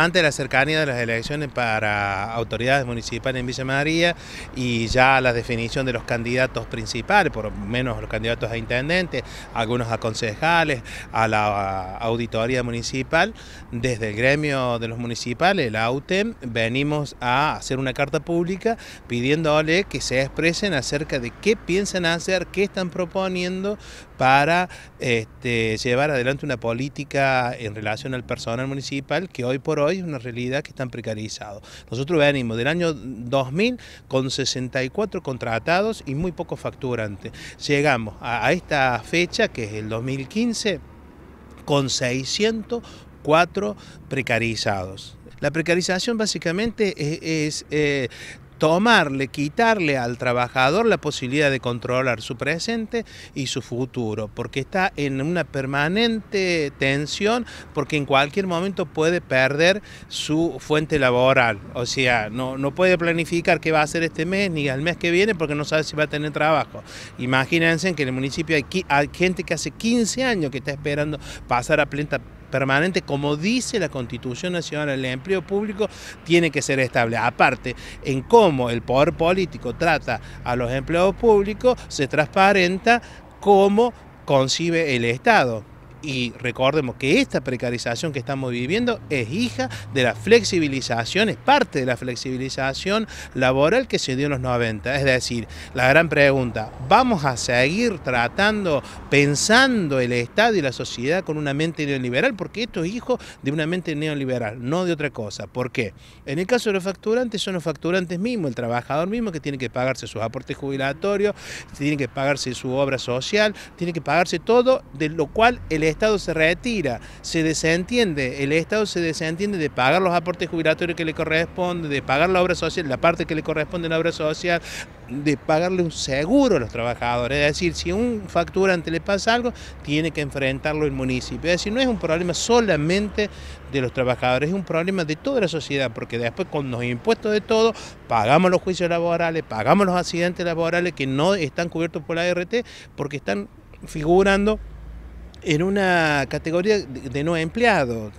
Ante la cercanía de las elecciones para autoridades municipales en Villa María y ya la definición de los candidatos principales, por lo menos los candidatos a intendentes, algunos a concejales, a la auditoría municipal, desde el gremio de los municipales, el AUTEM, venimos a hacer una carta pública pidiéndole que se expresen acerca de qué piensan hacer, qué están proponiendo para este, llevar adelante una política en relación al personal municipal que hoy por hoy es una realidad que están precarizados. Nosotros venimos del año 2000 con 64 contratados y muy pocos facturantes. Llegamos a, esta fecha, que es el 2015, con 604 precarizados. La precarización básicamente es, eh, tomarle, quitarle al trabajador la posibilidad de controlar su presente y su futuro, porque está en una permanente tensión, porque en cualquier momento puede perder su fuente laboral. O sea, no, no puede planificar qué va a hacer este mes ni al mes que viene porque no sabe si va a tener trabajo. Imagínense que en el municipio hay, hay gente que hace 15 años que está esperando pasar a planta permanente, como dice la Constitución Nacional, el empleo público tiene que ser estable. Aparte, en cómo el poder político trata a los empleados públicos, se transparenta cómo concibe el Estado. Y recordemos que esta precarización que estamos viviendo es hija de la flexibilización, es parte de la flexibilización laboral que se dio en los 90. Es decir, la gran pregunta, ¿vamos a seguir tratando, pensando el Estado y la sociedad con una mente neoliberal? Porque esto es hijo de una mente neoliberal, no de otra cosa. ¿Por qué? En el caso de los facturantes, son los facturantes mismos, el trabajador mismo que tiene que pagarse sus aportes jubilatorios, tiene que pagarse su obra social, tiene que pagarse todo, de lo cual el Estado Estado se retira, se desentiende, el Estado se desentiende de pagar los aportes jubilatorios que le corresponde, de pagar la obra social, la parte que le corresponde a la obra social, de pagarle un seguro a los trabajadores. Es decir, si a un facturante le pasa algo, tiene que enfrentarlo el municipio. Es decir, no es un problema solamente de los trabajadores, es un problema de toda la sociedad, porque después con los impuestos de todo, pagamos los juicios laborales, pagamos los accidentes laborales que no están cubiertos por la ART porque están figurando en una categoría de no empleado,